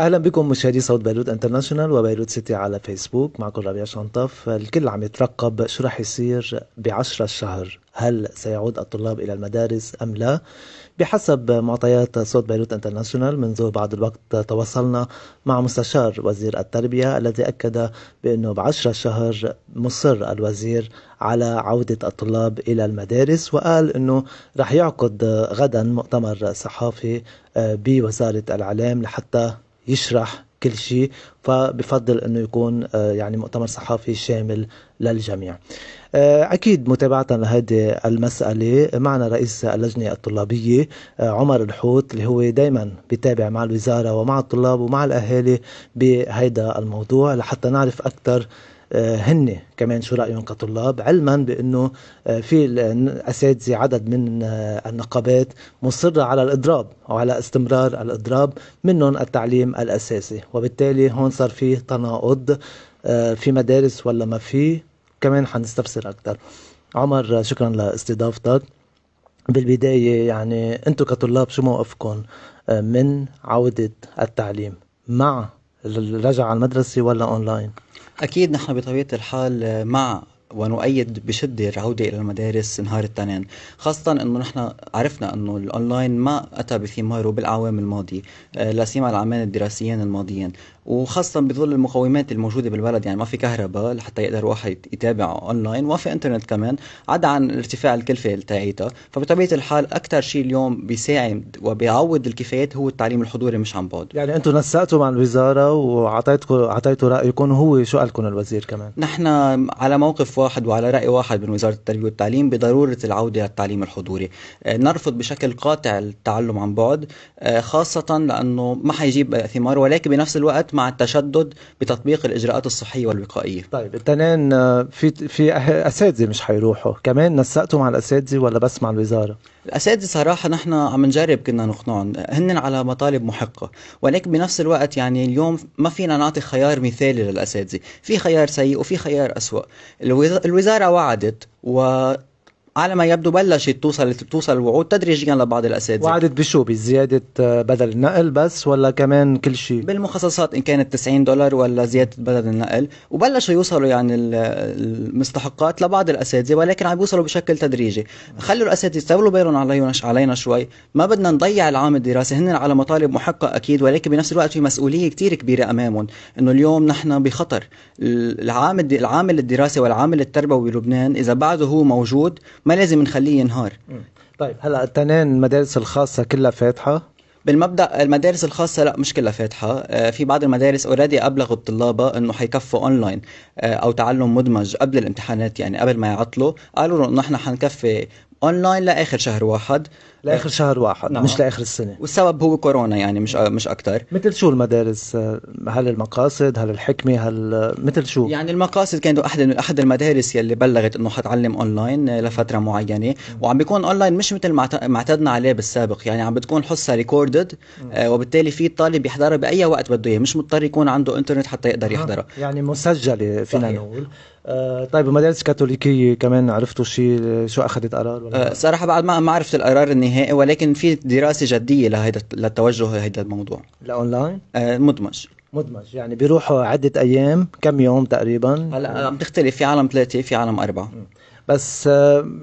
اهلا بكم مشاهدي صوت بيروت انترناشونال وبيروت سيتي على فيسبوك معكم ربيع شنطاف الكل عم يترقب شو رح يصير بعشرة الشهر هل سيعود الطلاب الى المدارس ام لا بحسب معطيات صوت بيروت انترناشونال منذ بعض الوقت تواصلنا مع مستشار وزير التربيه الذي اكد بانه بعشرة الشهر مصر الوزير على عوده الطلاب الى المدارس وقال انه رح يعقد غدا مؤتمر صحافي بوزاره الاعلام لحتى يشرح كل شيء فبفضل انه يكون آه، يعني مؤتمر صحفي شامل للجميع آه، اكيد متابعه لهذه المساله معنا رئيس اللجنه الطلابيه آه، عمر الحوت اللي هو دائما بيتابع مع الوزاره ومع الطلاب ومع الاهالي بهيدا الموضوع لحتى نعرف اكثر آه، هن كمان شو رايهم كطلاب علما بانه آه، في الاساتذه آه، عدد من النقابات مصره على الاضراب او على استمرار الاضراب منهم التعليم الاساسي وبالتالي هون صار في تناقض في مدارس ولا ما في كمان حنستفسر اكثر عمر شكرا لاستضافتك بالبداية يعني أنتم كطلاب شو موقفكم من عودة التعليم مع الرجعه المدرسه ولا اونلاين اكيد نحن بطبيعه الحال مع ونؤيد بشدة العودة إلى المدارس نهار التنين خاصة أنه نحن عرفنا أنه الأونلاين ما أتى بثماره بالعوام الماضية آه، لا سيما العامين الدراسيين الماضيين وخاصة بظل المقومات الموجودة بالبلد يعني ما في كهرباء لحتى يقدر واحد يتابع أونلاين وما في إنترنت كمان عدا عن ارتفاع الكلفة تاعيتها فبطبيعة الحال أكثر شيء اليوم بيساعد وبيعوض الكفايات هو التعليم الحضوري مش عن بعد يعني أنتم نسقتوا مع الوزارة وعطيتكم عطيتوا رأيكم وهو شو قالكم الوزير كمان نحن على موقف واحد وعلى رأي واحد من وزارة التربية والتعليم بضرورة العودة للتعليم الحضوري آه، نرفض بشكل قاطع التعلم عن بعد آه، خاصة لأنه ما حيجيب ثمار ولكن بنفس الوقت مع التشدد بتطبيق الإجراءات الصحية والوقائية طيب التنين آه، في في أساتذة مش حيروحوا كمان نسقتوا مع الأساتذة ولا بس مع الوزارة؟ الاساتذه صراحه نحن عم نجرب كنا نقنعهم هن على مطالب محقه ولكن بنفس الوقت يعني اليوم ما فينا نعطي خيار مثالي للاساتذه في خيار سيء وفي خيار اسوا الوزاره وعدت و على ما يبدو بلشت توصل توصل الوعود تدريجيا لبعض الاساتذه وعدت بشو بزياده آه، بدل النقل بس ولا كمان كل شيء بالمخصصات ان كانت 90 دولار ولا زياده بدل النقل وبلشوا يوصلوا يعني المستحقات لبعض الاساتذه ولكن عم بيوصلوا بشكل تدريجي خلوا الاساتذه يستولوا بالهم علينا علينا شوي ما بدنا نضيع العام الدراسي هن على مطالب محقه اكيد ولكن بنفس الوقت في مسؤوليه كثير كبيره امامهم انه اليوم نحن بخطر العام العامل الدراسي والعامل التربوي بلبنان اذا بعده هو موجود ما لازم نخليه ينهار طيب هلا التنين المدارس الخاصه كلها فاتحه بالمبدا المدارس الخاصه لا مش كلها فاتحه آه، في بعض المدارس اوريدي ابلغوا الطلاب انه حيكفوا اونلاين آه، او تعلم مدمج قبل الامتحانات يعني قبل ما يعطلوا قالوا انه نحن حنكفي اونلاين لاخر شهر واحد لاخر شهر واحد نعم. مش لاخر السنه والسبب هو كورونا يعني مش مش اكثر مثل شو المدارس هل المقاصد هل الحكمه هل مثل شو يعني المقاصد كانت احد احد المدارس يلي بلغت انه حتعلم اونلاين لفتره معينه وعم بيكون اونلاين مش مثل ما اعتدنا عليه بالسابق يعني عم بتكون حصه ريكوردد آه، وبالتالي في الطالب يحضرها باي وقت بده اياه مش مضطر يكون عنده انترنت حتى يقدر يحضرها يعني مسجله فينا نقول آه، طيب المدارس الكاثوليكيه كمان عرفتوا شيء شو اخذت قرار ولا آه، صراحه بعد ما ما عرفت القرار النهائي ولكن في دراسه جديه لهيدا للتوجه لهيدا الموضوع الاونلاين آه، مدمج مدمج يعني بيروحوا عده ايام كم يوم تقريبا هلا عم تختلف في عالم ثلاثه في عالم اربعه بس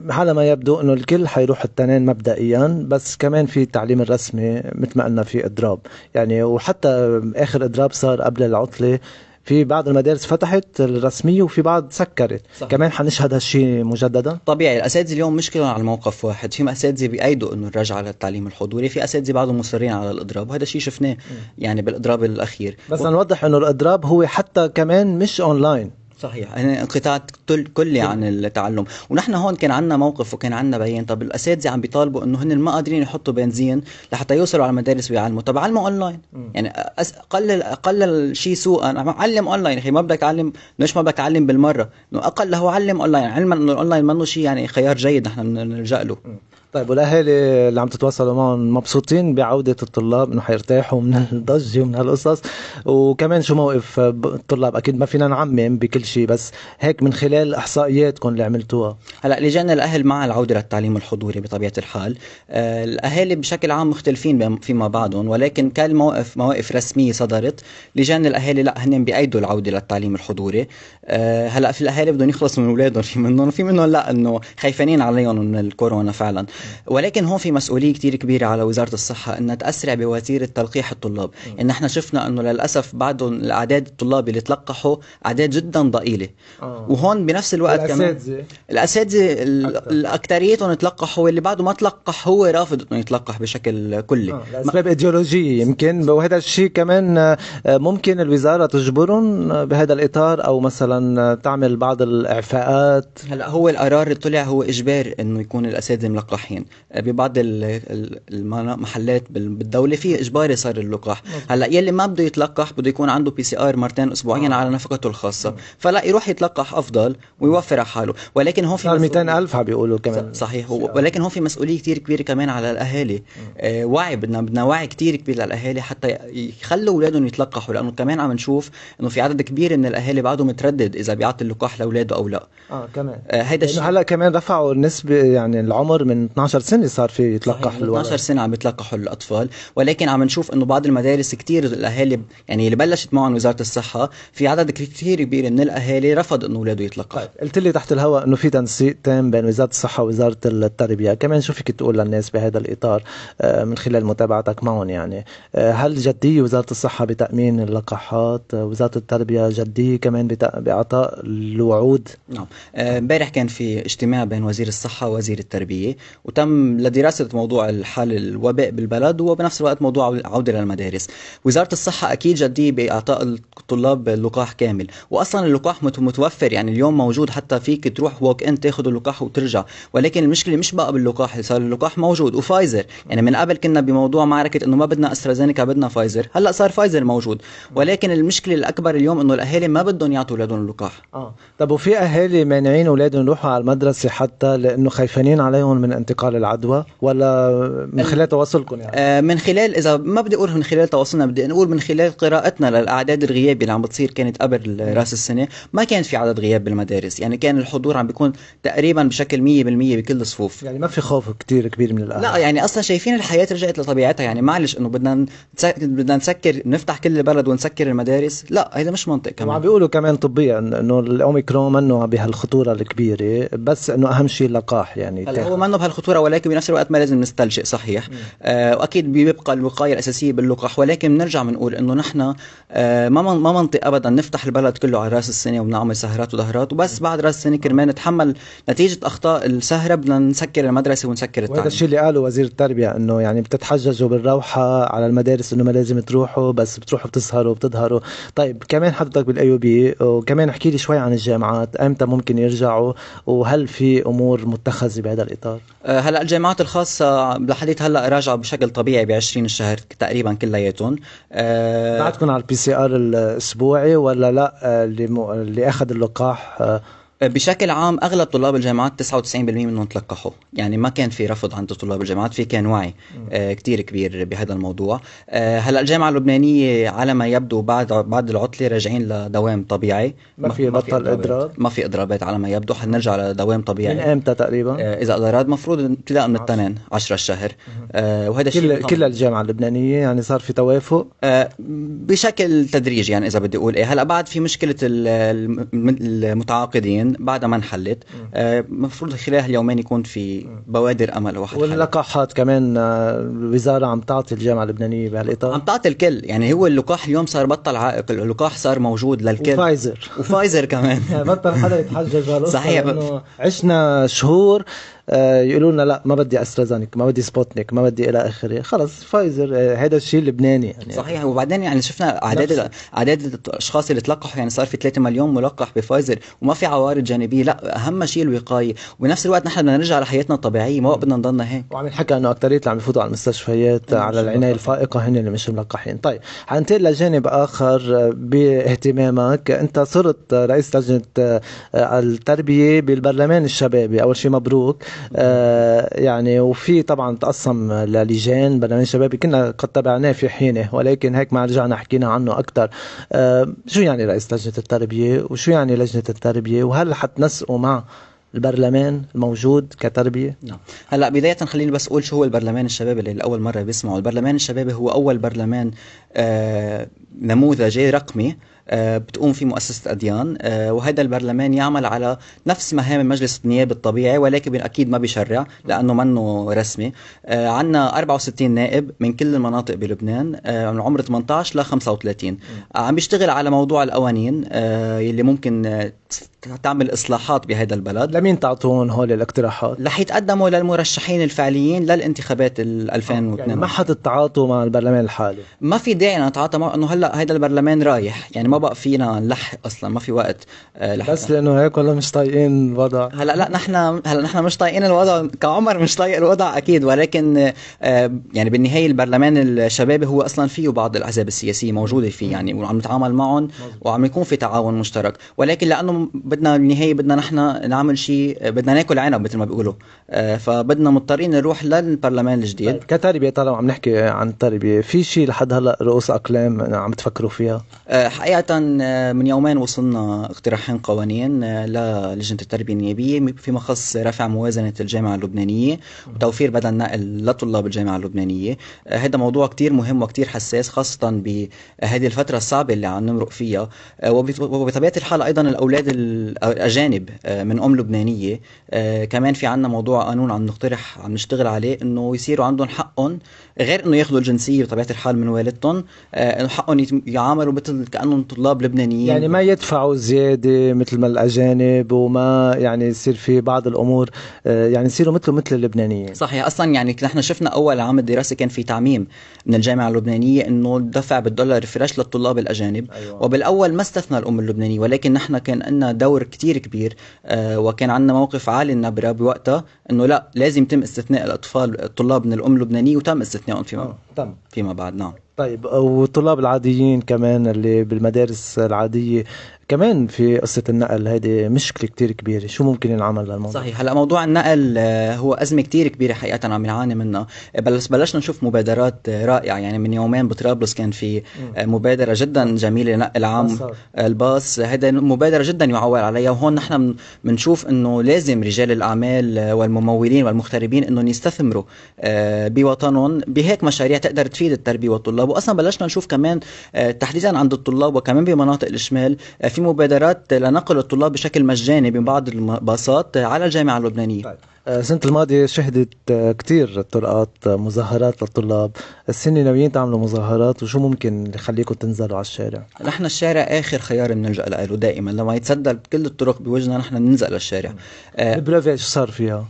على ما يبدو انه الكل حيروح التنين مبدئيا بس كمان في التعليم الرسمي مثل ما قلنا في اضراب يعني وحتى اخر اضراب صار قبل العطله في بعض المدارس فتحت الرسميه وفي بعض سكرت صح. كمان حنشهد هالشيء مجددا طبيعي الاساتذه اليوم مشكله على موقف واحد في اساتذه بيأيدوا انه الرجعه للتعليم الحضوري في اساتذه بعضهم مصرين على الاضراب وهذا الشيء شفناه يعني بالاضراب الاخير بس و... نوضح انه الاضراب هو حتى كمان مش اونلاين صحيح يعني انقطاع كلي عن التعلم ونحن هون كان عندنا موقف وكان عندنا بيان طب الاساتذه عم بيطالبوا انه هن ما قادرين يحطوا بنزين لحتى يوصلوا على المدارس ويعلموا طب علموا اونلاين يعني اقل اقل شيء سوء سوءا علم اونلاين اخي ما بدك تعلم ليش ما بدك تعلم بالمره انه اقل هو علم اونلاين علما انه الاونلاين منه شيء يعني خيار جيد نحن بنلجا له طيب والاهالي اللي عم تتواصلوا معهم مبسوطين بعوده الطلاب انه حيرتاحوا من الضجه ومن هالقصص وكمان شو موقف الطلاب اكيد ما فينا نعمم بكل شيء بس هيك من خلال احصائياتكم اللي عملتوها هلا لجان الاهل مع العوده للتعليم الحضوري بطبيعه الحال آه، الاهالي بشكل عام مختلفين فيما بعضهم ولكن كان موقف مواقف رسميه صدرت لجان الاهالي لا هن بيأيدوا العوده للتعليم الحضوري آه، هلا في الاهالي بدهم يخلصوا من اولادهم في منهم في منهم لا انه خايفين عليهم من الكورونا فعلا ولكن هون في مسؤوليه كثير كبيره على وزاره الصحه انها تاسرع بوتيره تلقيح الطلاب ان احنا شفنا انه للاسف بعدهم الاعداد الطلاب اللي تلقحوا اعداد جدا ضئيله آه. وهون بنفس الوقت كمان الاساتذه الاكثريتهم تلقحوا واللي بعده ما تلقح هو رافض انه يتلقح بشكل كلي آه. لاسباب ايديولوجيه يمكن وهذا الشيء كمان آه، ممكن الوزاره تجبرهم بهذا الاطار او مثلا آه، تعمل بعض الاعفاءات هلا هو القرار اللي طلع هو اجبار انه يكون الاساتذه ملقحين اللقاحين آه، ببعض المحلات بالدوله في اجباري صار اللقاح هلا يلي ما بده يتلقح بده يكون عنده بي سي ار مرتين اسبوعيا آه. على نفقته الخاصه مم. فلا يروح يتلقح افضل ويوفر على حاله ولكن هون في صار 200000 عم بيقولوا كمان صحيح ولكن هون في مسؤوليه كثير كبيره كمان على الاهالي آه وعي بدنا بدنا وعي كثير كبير للاهالي حتى يخلوا اولادهم يتلقحوا لانه كمان عم نشوف انه في عدد كبير من الاهالي بعده متردد اذا بيعطي اللقاح لاولاده او لا اه كمان آه، هيدا الشيء هلا كمان رفعوا النسبه يعني العمر من 12 سنه صار في يتلقح الولد 12 سنه عم يتلقحوا الاطفال ولكن عم نشوف انه بعض المدارس كثير الاهالي يعني اللي بلشت معهم وزاره الصحه في عدد كثير كبير من الاهالي رفض انه اولاده يتلقحوا طيب قلت لي تحت الهواء انه في تنسيق تام بين وزاره الصحه ووزاره التربيه كمان شو فيك تقول للناس بهذا الاطار آه، من خلال متابعتك معهم يعني آه، هل جديه وزاره الصحه بتامين اللقاحات آه، وزاره التربيه جديه كمان باعطاء الوعود نعم امبارح كان في اجتماع بين وزير الصحه ووزير التربيه وتم لدراسة موضوع الحال الوباء بالبلد وبنفس الوقت موضوع العودة للمدارس وزارة الصحة أكيد جدية بإعطاء الطلاب اللقاح كامل وأصلا اللقاح متوفر يعني اليوم موجود حتى فيك تروح ووك إن تاخذ اللقاح وترجع ولكن المشكلة مش بقى باللقاح صار اللقاح موجود وفايزر يعني من قبل كنا بموضوع معركة إنه ما بدنا أسترازينيكا بدنا فايزر هلا صار فايزر موجود ولكن المشكلة الأكبر اليوم إنه الأهالي ما بدهم يعطوا أولادهم اللقاح اه طب وفي أهالي مانعين أولادهم يروحوا على المدرسة حتى لأنه خايفانين عليهم من انتقال انتقال العدوى ولا من خلال تواصلكم يعني؟ آه، من خلال اذا ما بدي اقول من خلال تواصلنا بدي نقول من خلال قراءتنا للاعداد الغياب اللي عم بتصير كانت قبل راس السنه ما كان في عدد غياب بالمدارس يعني كان الحضور عم بيكون تقريبا بشكل 100% بكل الصفوف يعني ما في خوف كثير كبير من الاهل لا يعني اصلا شايفين الحياه رجعت لطبيعتها يعني معلش انه بدنا بدنا نسكر نفتح كل البلد ونسكر المدارس لا هذا مش منطق كمان وعم بيقولوا كمان طبيا انه الاوميكرون منه بهالخطوره الكبيره بس انه اهم شيء اللقاح يعني هو منه بهالخطوره الخطوره ولكن بنفس الوقت ما لازم نستلجئ صحيح آه واكيد بيبقى الوقايه الاساسيه باللقاح ولكن بنرجع بنقول انه نحن آه ما ما منطق ابدا نفتح البلد كله على راس السنه وبنعمل سهرات وظهرات وبس بعد راس السنه كرمال نتحمل نتيجه اخطاء السهره بدنا نسكر المدرسه ونسكر التعليم وهذا الشيء اللي قاله وزير التربيه انه يعني بتتحججوا بالروحه على المدارس انه ما لازم تروحوا بس بتروحوا بتسهروا وبتظهروا طيب كمان حضرتك بالايوبي وكمان احكي لي شوي عن الجامعات امتى ممكن يرجعوا وهل في امور متخذه بهذا الاطار؟ آه، هلا الجامعات الخاصة لحديت هلا راجعة بشكل طبيعي ب 20 الشهر تقريبا كلياتهم آه، بعدكم على البي سي ار الاسبوعي ولا لا آه، اللي م... اللي اخذ اللقاح آه، بشكل عام اغلب طلاب الجامعات 99% منهم تلقحوا يعني ما كان في رفض عند طلاب الجامعات في كان وعي كثير آه، كتير كبير بهذا الموضوع آه، هلا الجامعه اللبنانيه على ما يبدو بعد بعد العطله راجعين لدوام طبيعي ما في بطل اضراب ما في اضرابات على ما يبدو حنرجع لدوام طبيعي من امتى تقريبا آه، اذا اضرارات مفروض ابتداء من الثامن 10 الشهر آه وهذا كل كل الجامعه اللبنانيه يعني صار في توافق آه بشكل تدريجي يعني اذا بدي اقول ايه هلا بعد في مشكله المتعاقدين بعدها ما انحلت المفروض آه خلال اليومين يكون في بوادر امل واحد واللقاحات كمان آه، الوزاره عم تعطي الجامعه اللبنانيه بهالاطار عم تعطي الكل يعني هو اللقاح اليوم صار بطل عائق اللقاح صار موجود للكل وفايزر وفايزر كمان بطل حدا يتحجج صحيح عشنا شهور آه، يقولوا لنا لا ما بدي استرازانيك ما بدي سبوتنيك ما بدي الى اخره خلص فايزر هذا آه، الشيء اللبناني يعني صحيح وبعدين يعني شفنا اعداد اعداد الاشخاص اللي تلقحوا يعني صار في 3 مليون ملقح بفايزر وما في عوارض جانبيه لا اهم شيء الوقايه وبنفس الوقت نحن بدنا نرجع لحياتنا الطبيعيه ما بدنا نضلنا هيك وعم ينحكى انه اكثريه اللي عم يفوتوا على المستشفيات نعم، على العنايه الفائقه هن اللي مش ملقحين طيب حننتقل لجانب اخر آه، باهتمامك انت صرت رئيس لجنه التربيه بالبرلمان الشبابي اول شيء مبروك آه، يعني وفي طبعا تقسم للجان برنامج شبابي كنا قد تابعناه في حينه ولكن هيك ما رجعنا حكينا عنه اكثر آه، شو يعني رئيس لجنه التربيه وشو يعني لجنه التربيه وهل حتنسقوا مع البرلمان الموجود كتربيه نعم هلا بدايه خليني بس اقول شو هو البرلمان الشبابي اللي لاول مره بيسمعوا البرلمان الشبابي هو اول برلمان آه نموذجي رقمي آه، بتقوم فيه مؤسسه اديان آه، وهذا البرلمان يعمل على نفس مهام المجلس النيابي الطبيعي ولكن اكيد ما بيشرع لانه منه رسمي آه، عندنا 64 نائب من كل المناطق بلبنان من عمر 18 ل 35 عم بيشتغل على موضوع القوانين يلي ممكن تعمل اصلاحات بهذا البلد لمين تعطون هول الاقتراحات؟ رح يتقدموا للمرشحين الفعليين للانتخابات ال 2002 آه، يعني ما حتتعاطوا مع البرلمان الحالي ما في داعي نتعاطى معه انه هلا هيدا البرلمان رايح يعني ما بقى فينا نلحق اصلا ما في وقت آه، لحق. بس لانه هيك ولا مش طايقين الوضع هلا لا نحن هلا نحن مش طايقين الوضع كعمر مش طايق الوضع اكيد ولكن آه، يعني بالنهايه البرلمان الشبابي هو اصلا فيه بعض الاحزاب السياسيه موجوده فيه يعني وعم نتعامل معهم وعم يكون في تعاون مشترك ولكن لانه بدنا بالنهايه بدنا نحن نعمل شيء بدنا ناكل عنب مثل ما بيقولوا آه، فبدنا مضطرين نروح للبرلمان الجديد طيب، كتربيه طالما عم نحكي عن التربيه في شيء لحد هلا رؤوس اقلام عم تفكروا فيها آه، حقيقه آه، من يومين وصلنا اقتراحين قوانين للجنه التربيه النيابيه فيما خص رفع موازنه الجامعه اللبنانيه وتوفير بدل نقل لطلاب الجامعه اللبنانيه هذا موضوع كتير مهم وكتير حساس خاصه بهذه الفتره الصعبه اللي عم نمرق فيها وبطبيعه الحال ايضا الاولاد الاجانب آه، من ام لبنانيه آه، كمان في عندنا موضوع قانون عم نقترح عم نشتغل عليه انه يصيروا عندهم حقهم غير انه ياخذوا الجنسيه بطبيعه الحال من والدتهم آه، انه حقهم يعاملوا مثل كانهم طلاب لبنانيين يعني ما يدفعوا زياده مثل ما الاجانب وما يعني يصير في بعض الامور يعني يصيروا مثله مثل اللبنانيين صحيح اصلا يعني نحن شفنا اول عام الدراسه كان في تعميم من الجامعه اللبنانيه انه الدفع بالدولار فريش للطلاب الاجانب أيوة. وبالاول ما استثنى الام اللبنانيه ولكن نحن كان عندنا دور كتير كبير آه، وكان عندنا موقف عالي النبرة بوقتها انه لا لازم تم استثناء الاطفال الطلاب من الام اللبنانيه وتم استثنائهم فيما آه، تم فيما بعد نعم طيب والطلاب العاديين كمان اللي بالمدارس العادية كمان في قصة النقل هيدي مشكلة كتير كبيرة شو ممكن ينعمل للموضوع صحيح هلا موضوع النقل آه، هو أزمة كتير كبيرة حقيقة عم نعاني منها بلش بلشنا نشوف مبادرات رائعة يعني من يومين بطرابلس كان في آه، مبادرة جدا جميلة نقل عام الباص هذا مبادرة جدا يعول عليها وهون نحن بنشوف انه لازم رجال الأعمال آه، والممولين والمغتربين انهم يستثمروا بوطنهم بهيك مشاريع تقدر تفيد التربية والطلاب الطلاب واصلا بلشنا نشوف كمان آه، تحديدا عند الطلاب وكمان بمناطق الشمال آه، في مبادرات لنقل الطلاب بشكل مجاني ببعض الباصات آه، على الجامعه اللبنانيه طيب. السنة الماضية شهدت كتير طرقات مظاهرات للطلاب السنة ناويين تعملوا مظاهرات وشو ممكن يخليكم تنزلوا على الشارع نحن الشارع آخر خيار بنلجأ له دائما لما يتسدل كل الطرق بوجهنا نحن بننزل للشارع البلافيا طيب، شو صار فيها؟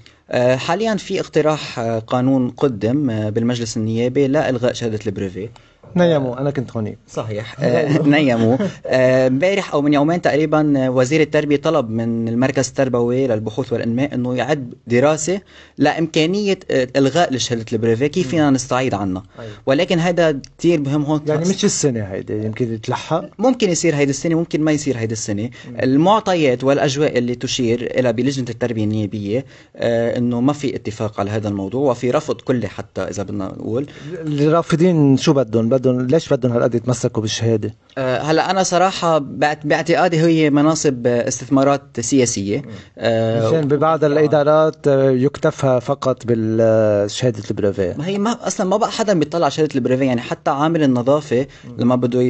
حاليا في اقتراح قانون قدم بالمجلس النيابي لالغاء شهاده البريفي نيمو انا كنت هوني صحيح آه، نيمو آه، امبارح او من يومين تقريبا وزير التربيه طلب من المركز التربوي للبحوث والانماء انه يعد دراسه لامكانيه آه، الغاء لشهاده البريفي كيف فينا نستعيد عنها طيب. ولكن هذا كثير مهم هون يعني مش السنه هيدي يمكن يتلحق ممكن يصير هيدي السنه ممكن ما يصير هيدي السنه المعطيات والاجواء اللي تشير الى بلجنه التربيه النيابيه انه ما في اتفاق على هذا الموضوع وفي رفض كلي حتى اذا بدنا نقول الرافضين شو بدهم بدهم ليش بدهم هالقد يتمسكوا بالشهاده آه، هلا انا صراحه باعتقادي هي مناصب استثمارات سياسيه آه، مشان ببعض آه. الادارات يكتفها فقط بالشهاده البريفي ما هي ما اصلا ما بقى حدا بيطلع شهاده البريفي يعني حتى عامل النظافه لما بده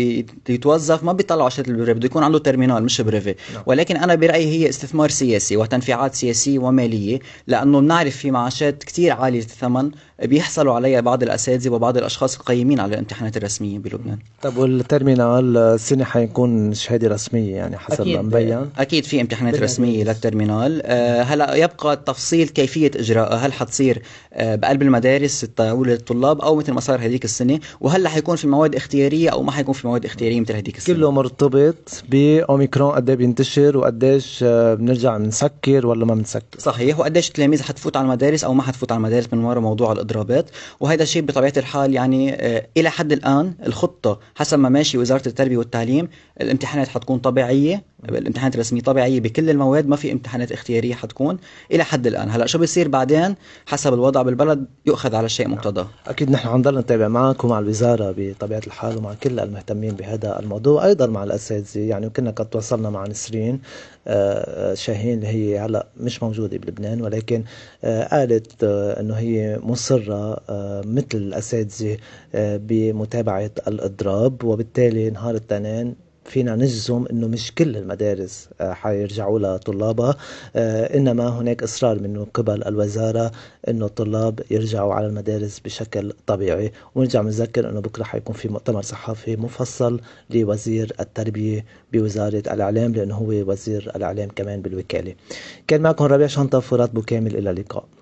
يتوظف ما بيطلع شهاده البريفي بده يكون عنده ترمينال مش بريفي نعم. ولكن انا برايي هي استثمار سياسي وتنفيعات سياسيه وماليه لانه بنعرف في معاشات كثير عاليه الثمن بيحصلوا عليها بعض الاساتذه وبعض الاشخاص القيمين على الامتحانات الرسميه بلبنان طب والترمينال السنه حيكون شهاده رسميه يعني حسب ما مبين اكيد في امتحانات رسميه للترمينال أه هلا يبقى التفصيل كيفيه اجراءها هل حتصير أه بقلب المدارس التعول للطلاب او مثل ما صار هذيك السنه وهل حيكون في مواد اختياريه او ما حيكون في مواد اختياريه مثل هذيك السنه كله مرتبط باوميكرون قد ايه بينتشر وقديش آه، بنرجع بنسكر ولا ما بنسكر صحيح وقديش التلاميذ حتفوت على المدارس او ما حتفوت على المدارس من وراء موضوع الاضرابات وهذا الشيء بطبيعه الحال يعني آه، الى حد الان الخطه حسب ما ماشي وزاره التربيه التربيه والتعليم الامتحانات حتكون طبيعيه الامتحانات الرسميه طبيعيه بكل المواد ما في امتحانات اختياريه حتكون الى حد الان هلا شو بيصير بعدين حسب الوضع بالبلد يؤخذ على شيء مقتضى نعم. اكيد نحن عم نضل نتابع معك ومع الوزاره بطبيعه الحال ومع كل المهتمين بهذا الموضوع ايضا مع الاساتذه يعني كنا قد تواصلنا مع نسرين آه، آه، شاهين اللي هي هلا مش موجوده بلبنان ولكن آه، قالت انه هي مصره مثل الاساتذه بمتابعه الاضراب وبالتالي نهار التنين فينا نجزم انه مش كل المدارس آه، حيرجعوا لها طلابها آه، انما هناك اصرار من قبل الوزاره انه الطلاب يرجعوا على المدارس بشكل طبيعي ونرجع نذكر انه بكره حيكون في مؤتمر صحفي مفصل لوزير التربيه بوزاره الاعلام لانه هو وزير الاعلام كمان بالوكاله كان معكم ربيع شنطه فرات بوكامل الى اللقاء